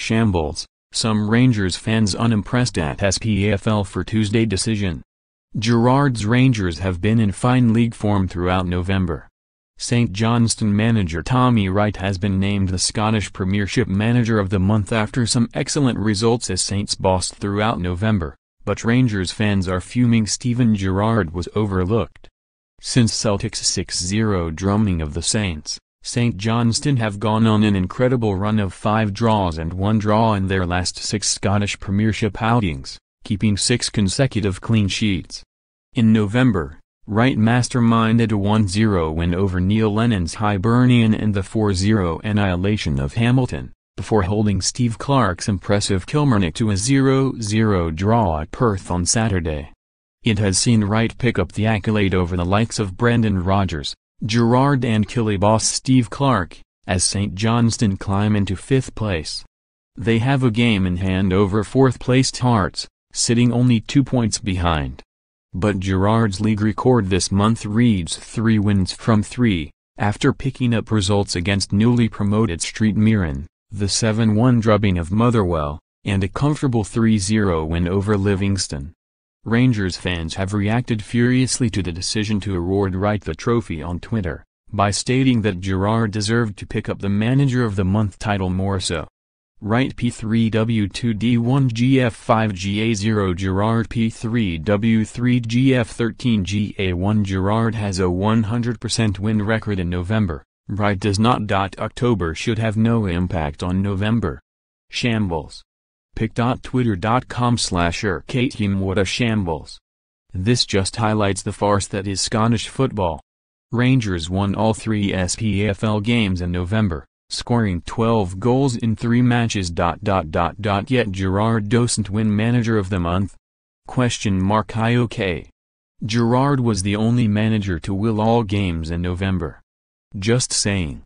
shambles, some Rangers fans unimpressed at SPFL for Tuesday decision. Gerard's Rangers have been in fine league form throughout November. St Johnston manager Tommy Wright has been named the Scottish Premiership Manager of the Month after some excellent results as Saints bossed throughout November, but Rangers fans are fuming Stephen Gerrard was overlooked. Since Celtic's 6-0 drumming of the Saints, St. Johnston have gone on an incredible run of five draws and one draw in their last six Scottish Premiership outings, keeping six consecutive clean sheets. In November, Wright masterminded a 1-0 win over Neil Lennon's Hibernian and the 4-0 annihilation of Hamilton, before holding Steve Clark's impressive Kilmarnock to a 0-0 draw at Perth on Saturday. It has seen Wright pick up the accolade over the likes of Brendan Rodgers, Gerard and Killy boss Steve Clark, as St. Johnston climb into fifth place. They have a game in hand over fourth-placed Hearts, sitting only two points behind. But Gerard's league record this month reads three wins from three, after picking up results against newly promoted Street Mirren, the 7-1 drubbing of Motherwell, and a comfortable 3-0 win over Livingston. Rangers fans have reacted furiously to the decision to award Wright the trophy on Twitter, by stating that Gerard deserved to pick up the Manager of the Month title more so. Wright P3W2D1GF5GA0 Gerard P3W3GF13GA1 Gerard has a 100% win record in November, Wright does not. October should have no impact on November. Shambles Pic.twitter.com slash er, what a shambles. This just highlights the farce that is Scottish football. Rangers won all three SPFL games in November, scoring 12 goals in three matches. Yet Gerard doesn't win manager of the month? Question mark I okay. Gerard was the only manager to will all games in November. Just saying.